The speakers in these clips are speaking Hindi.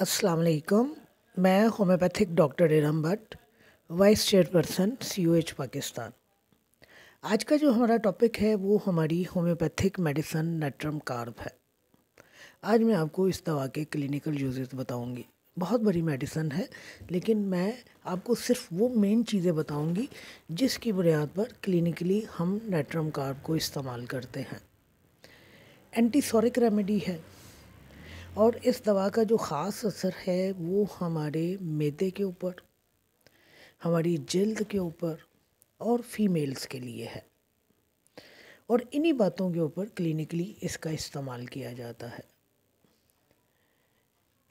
अस्सलाम वालेकुम मैं homeopathic doctor Iram Bhatt vice chairperson C O H Pakistan आज का जो हमारा टॉपिक है वो हमारी होम्योपैथिक मेडिसन नेट्रम कार्ब है आज मैं आपको इस दवा के क्लिनिकल यूजेस बताऊंगी बहुत बड़ी मेडिसन है लेकिन मैं आपको सिर्फ वो मेन चीज़ें बताऊंगी जिसकी बुनियाद पर क्लिनिकली हम नेट्रम कार्ब को इस्तेमाल करते हैं एंटीसोरिक रेमेडी है और इस दवा का जो ख़ास असर है वो हमारे मेदे के ऊपर हमारी जल्द के ऊपर और फीमेल्स के लिए है और इन्हीं बातों के ऊपर क्लिनिकली इसका इस्तेमाल किया जाता है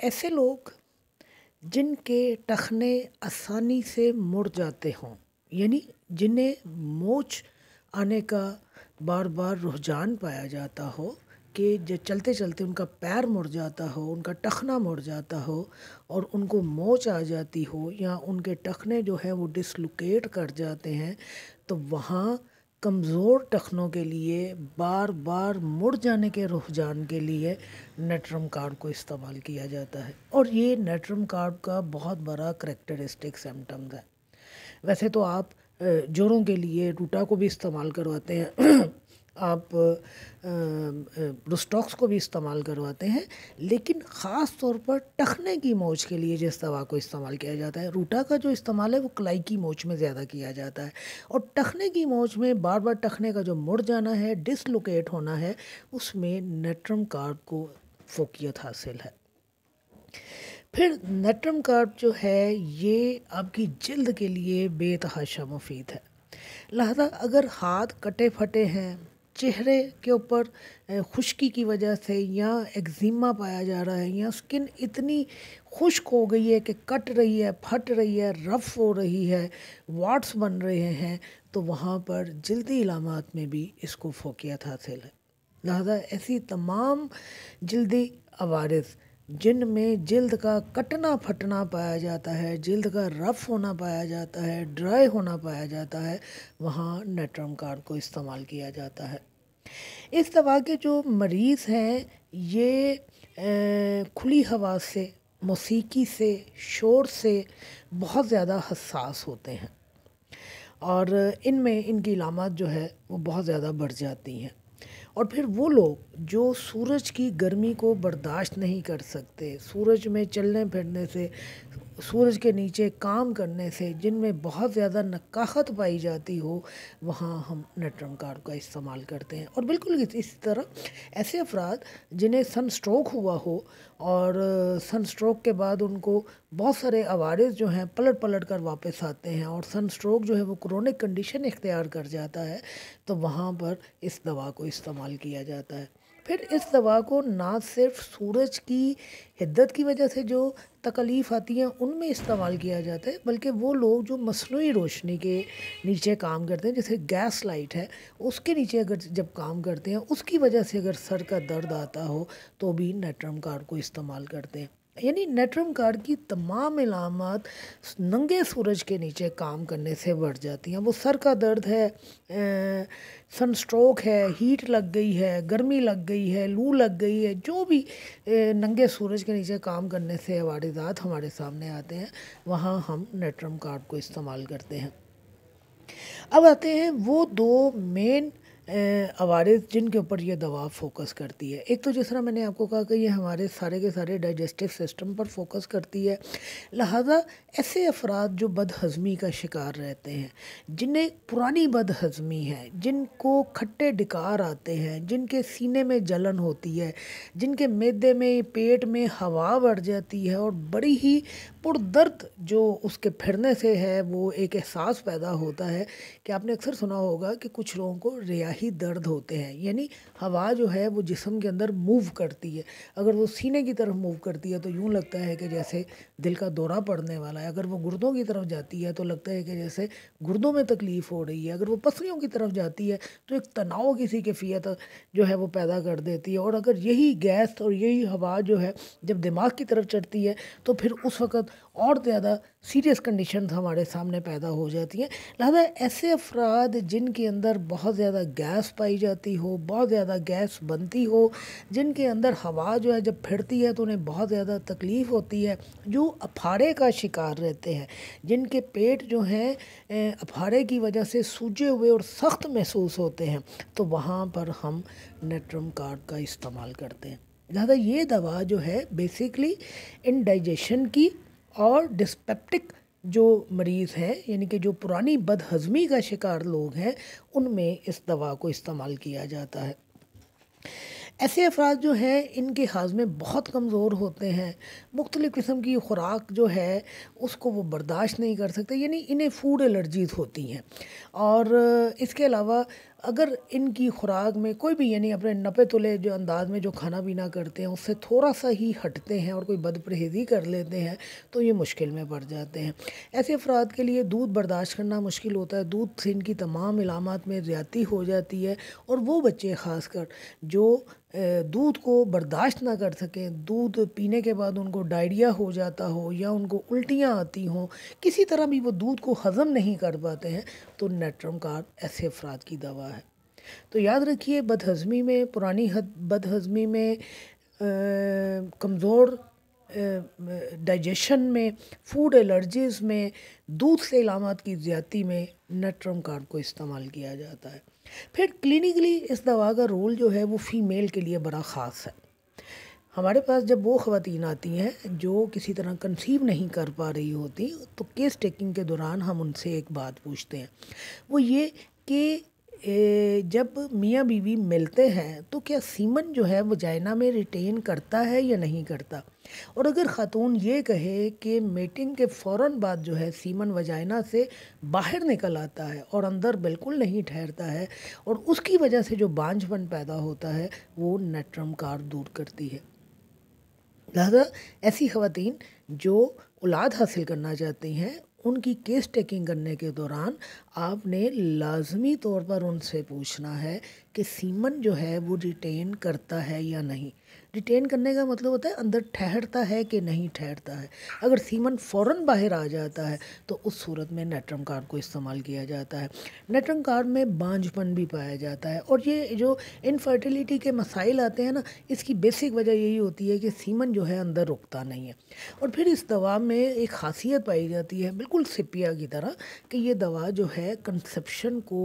ऐसे लोग जिनके टखने आसानी से मुड़ जाते हों यानी जिन्हें मोच आने का बार बार रुझान पाया जाता हो कि चलते चलते उनका पैर मुड़ जाता हो उनका टखना मुड़ जाता हो और उनको मोच आ जाती हो या उनके टखने जो हैं वो डिसलोकेट कर जाते हैं तो वहाँ कमज़ोर टखनों के लिए बार बार मुड़ जाने के रुझान के लिए नेट्रम कार्ड को इस्तेमाल किया जाता है और ये नेट्रम कार्ड का बहुत बड़ा करेक्टरिस्टिक सिम्टम्स है वैसे तो आप जोड़ों के लिए रूटा को भी इस्तेमाल करवाते हैं आप रुस्टॉक्स को भी इस्तेमाल करवाते हैं लेकिन ख़ास तौर पर टखने की मोच के लिए जिस दवा को इस्तेमाल किया जाता है रूटा का जो इस्तेमाल है वो कलाई की मोच में ज़्यादा किया जाता है और टखने की मोच में बार बार टखने का जो मुड़ जाना है डिसलोकेट होना है उसमें नेट्रम कार्ब को फोकियत हासिल है फिर नेट्रम कार्ब जो है ये आपकी जल्द के लिए बेतहाशा मुफीद है लहजा अगर हाथ कटे फटे हैं चेहरे के ऊपर खुश्की की वजह से या एक्जिमा पाया जा रहा है या स्किन इतनी खुश्क हो गई है कि कट रही है फट रही है रफ़ हो रही है वाट्स बन रहे हैं तो वहाँ पर जल्दी इलामत में भी इसको फोकियत हासिल है लिहाजा ऐसी तमाम जल्दी आवारस में जल्द का कटना फटना पाया जाता है जल्द का रफ होना पाया जाता है ड्राई होना पाया जाता है वहाँ नेट्रम कार्ड को इस्तेमाल किया जाता है इस दवा के जो मरीज़ हैं ये खुली हवा से मौसीकी से शोर से बहुत ज़्यादा हसास होते हैं और इनमें इनकी इलामत जो है वो बहुत ज़्यादा बढ़ जाती हैं और फिर वो लोग जो सूरज की गर्मी को बर्दाश्त नहीं कर सकते सूरज में चलने फिरने से सूरज के नीचे काम करने से जिनमें बहुत ज़्यादा नकाहत पाई जाती हो वहाँ हम नटरंकार का इस्तेमाल करते हैं और बिल्कुल इस तरह ऐसे अफराद जिन्हें सन स्ट्रोक हुआ हो और सन स्ट्रोक के बाद उनको बहुत सारे आवारज जो हैं पलट पलट कर वापस आते हैं और सन स्ट्रोक जो है वो क्रोनिक कंडीशन इख्तियार कर जाता है तो वहाँ पर इस दवा को इस्तेमाल किया जाता है फिर इस दवा को ना सिर्फ सूरज की हिद्दत की वजह से जो तकलीफ़ आती हैं उनमें इस्तेमाल किया जाता है बल्कि वो लोग जो मसनू रोशनी के नीचे काम करते हैं जैसे गैस लाइट है उसके नीचे अगर जब काम करते हैं उसकी वजह से अगर सर का दर्द आता हो तो भी नेटरम कार्ड को इस्तेमाल करते हैं यानी कार की तमाम इलामत नंगे सूरज के नीचे काम करने से बढ़ जाती हैं वो सर का दर्द है सनस्ट्रोक है हीट लग गई है गर्मी लग गई है लू लग गई है जो भी नंगे सूरज के नीचे काम करने से वारदात हमारे सामने आते हैं वहाँ हम नेट्रम कार्ड को इस्तेमाल करते हैं अब आते हैं वो दो मेन अवारिस जिनके ऊपर ये दवा फोकस करती है एक तो जिस तरह मैंने आपको कहा कि ये हमारे सारे के सारे डाइजेस्टिव सिस्टम पर फोकस करती है लिहाजा ऐसे अफराद जो बदहज़मी का शिकार रहते हैं जिन्हें पुरानी बदहज़मी है जिनको खट्टे डिकार आते हैं जिनके सीने में जलन होती है जिनके मैदे में पेट में हवा बढ़ जाती है और बड़ी ही पुरदर्द जो उसके फिरने से है वो एक एहसास पैदा होता है कि आपने अक्सर सुना होगा कि कुछ लोगों को रियाही दर्द होते हैं यानी हवा जो है वो जिसम के अंदर मूव करती है अगर वो सीने की तरफ मूव करती है तो यूँ लगता है कि जैसे दिल का दौरा पड़ने वाला है अगर वो गुर्दों की तरफ जाती है तो लगता है कि जैसे गुर्दों में तकलीफ़ हो रही है अगर वो पसलियों की तरफ जाती है तो एक तनाव किसी के कैफियत जो है वो पैदा कर देती है और अगर यही गैस और यही हवा जो है जब दिमाग की तरफ चढ़ती है तो फिर उस वक्त और ज़्यादा सीरियस कंडीशन हमारे सामने पैदा हो जाती हैं लिहाजा ऐसे अफराद जिनके अंदर बहुत ज़्यादा गैस पाई जाती हो बहुत ज़्यादा गैस बनती हो जिनके अंदर हवा जो है जब फिरती है तो उन्हें बहुत ज़्यादा तकलीफ़ होती है जो अफारे का शिकार रहते हैं जिनके पेट जो हैं अफारे की वजह से सूजे हुए और सख्त महसूस होते हैं तो वहाँ पर हम नेट्रम कार्ड का इस्तेमाल करते हैं लिहाजा ये दवा जो है बेसिकली इनडाइजेशन की और डिस्पेप्टिक जो मरीज़ हैं यानी कि जो पुरानी बदहज़मी का शिकार लोग हैं उनमें इस दवा को इस्तेमाल किया जाता है ऐसे अफराद जो हैं इनके हाजमे बहुत कमज़ोर होते हैं मुख्तलिफ़ किस्म की खुराक जो है उसको वो बर्दाश्त नहीं कर सकते यानी इन्हें फूड एलर्जीज़ होती हैं और इसके अलावा अगर इनकी खुराक में कोई भी यानी अपने नपे तुले जो अंदाज में जो खाना पीना करते हैं उससे थोड़ा सा ही हटते हैं और कोई बदप्रहेजी कर लेते हैं तो ये मुश्किल में पड़ जाते हैं ऐसे अफराद के लिए दूध बर्दाश्त करना मुश्किल होता है दूध से इनकी तमाम इलामत में ज़्यादती हो जाती है और वो बच्चे ख़ासकर जो दूध को बर्दाश्त ना कर सकें दूध पीने के बाद उनको डायरिया हो जाता हो या उनको उल्टियाँ आती हों किसी तरह भी वो दूध को हज़म नहीं कर पाते हैं तो नेट्रम कार ऐसे अफराद की दवा तो याद रखिए बदहज़मी में पुरानी हद बदहज़मी में कमज़ोर डाइजेशन में फूड एलर्जीज़ में दूध से इलामत की ज़्यादा में नट्रम कार्ड को इस्तेमाल किया जाता है फिर क्लिनिकली इस दवा का रोल जो है वो फ़ीमेल के लिए बड़ा ख़ास है हमारे पास जब वो ख़वान आती हैं जो किसी तरह कंसीव नहीं कर पा रही होती तो केस टेकिंग के दौरान हम उनसे एक बात पूछते हैं वो ये कि जब मियाँ बीवी मिलते हैं तो क्या सीमन जो है वजाइना में रिटेन करता है या नहीं करता और अगर ख़ातून ये कहे कि मीटिंग के फ़ौर बाद जो है सीमन वजाइना से बाहर निकल आता है और अंदर बिल्कुल नहीं ठहरता है और उसकी वजह से जो बांझपन पैदा होता है वो नटरम कार दूर करती है लिहाजा ऐसी खातन जो औलाद हासिल करना चाहती हैं उनकी केस टेकिंग करने के दौरान आपने लाजमी तौर पर उनसे पूछना है कि सीमन जो है वो रिटेन करता है या नहीं रिटेन करने का मतलब होता है अंदर ठहरता है कि नहीं ठहरता है अगर सीमन फ़ौरन बाहर आ जाता है तो उस सूरत में नेटरम कार्ड को इस्तेमाल किया जाता है नेटरम कार्ड में बांझपन भी पाया जाता है और ये जो इनफर्टिलिटी के मसाइल आते हैं ना इसकी बेसिक वजह यही होती है कि सीमन जो है अंदर रुकता नहीं है और फिर इस दवा में एक खासियत पाई जाती है बिल्कुल सिपिया की तरह कि ये दवा जो है कंसेप्शन को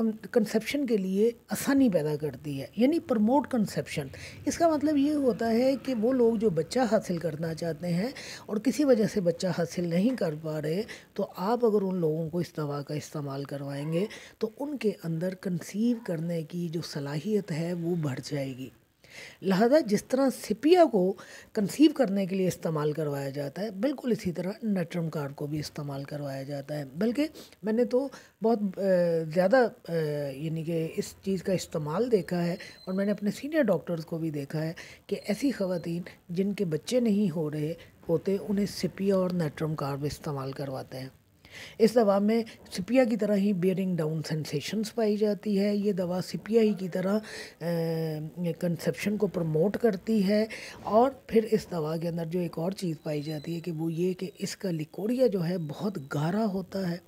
कंसेप्शन के लिए आसानी पैदा करती है यानी प्रमोट कंसेप्शन इस इसका मतलब ये होता है कि वो लोग जो बच्चा हासिल करना चाहते हैं और किसी वजह से बच्चा हासिल नहीं कर पा रहे तो आप अगर उन लोगों को इस दवा का इस्तेमाल करवाएंगे तो उनके अंदर कंसीव करने की जो सलाहियत है वो बढ़ जाएगी लिहाजा जिस तरह सिपिया को कंसीव करने के लिए इस्तेमाल करवाया जाता है बिल्कुल इसी तरह नटरम कार्ड को भी इस्तेमाल करवाया जाता है बल्कि मैंने तो बहुत ज़्यादा यानी कि इस चीज़ का इस्तेमाल देखा है और मैंने अपने सीनियर डॉक्टर्स को भी देखा है कि ऐसी ख़वातीन जिनके बच्चे नहीं हो रहे होते उन्हें सिपिया और नेट्रम कार्ड इस्तेमाल करवाते हैं इस दवा में सिपिया की तरह ही बियरिंग डाउन सेंसेशंस पाई जाती है ये दवा सिपिया ही की तरह कंसेप्शन को प्रमोट करती है और फिर इस दवा के अंदर जो एक और चीज़ पाई जाती है कि वो ये कि इसका लिकोरिया जो है बहुत गहरा होता है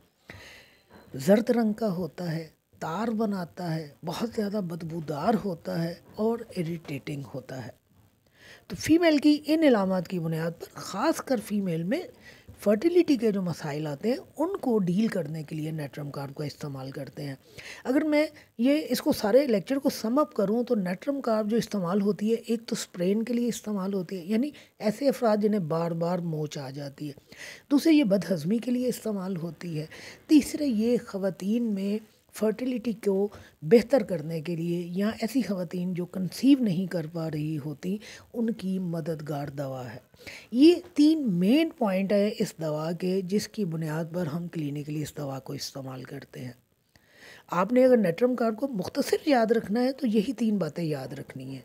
जर्द रंग का होता है तार बनाता है बहुत ज़्यादा बदबूदार होता है और इरिटेटिंग होता है तो फीमेल की इन इलामत की बुनियाद पर ख़ास कर फीमेल में फर्टिलिटी के जो मसाइल आते हैं उनको डील करने के लिए नेट्रम कार्ड का इस्तेमाल करते हैं अगर मैं ये इसको सारे लेक्चर को समअप करूँ तो नेट्रम कार्ड जो इस्तेमाल होती है एक तो स्प्रेन के लिए इस्तेमाल होती है यानी ऐसे अफराद जिन्हें बार बार मोच आ जाती है दूसरे ये बदहज़मी के लिए इस्तेमाल होती है तीसरे ये ख़वान में फर्टिलिटी को बेहतर करने के लिए या ऐसी ख़वातीन जो कंसीव नहीं कर पा रही होती उनकी मददगार दवा है ये तीन मेन पॉइंट है इस दवा के जिसकी बुनियाद पर हम क्लिनिकली इस दवा को इस्तेमाल करते हैं आपने अगर नेटरम कार्ड को मुख्तर याद रखना है तो यही तीन बातें याद रखनी है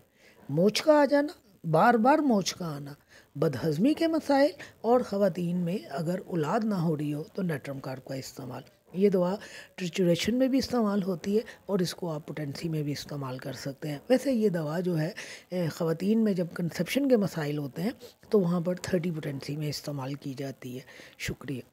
मोछ का आ जाना बार बार मोछ का आना बदहज़मी के मसाइल और ख़वान में अगर औलाद ना हो रही हो तो नेटरम कार्ड का इस्तेमाल ये दवा ट्रिचुरेशन में भी इस्तेमाल होती है और इसको आप पोटेंसी में भी इस्तेमाल कर सकते हैं वैसे ये दवा जो है ख़वान में जब कंसेप्शन के मसाइल होते हैं तो वहाँ पर थर्टी पोटेंसी में इस्तेमाल की जाती है शुक्रिया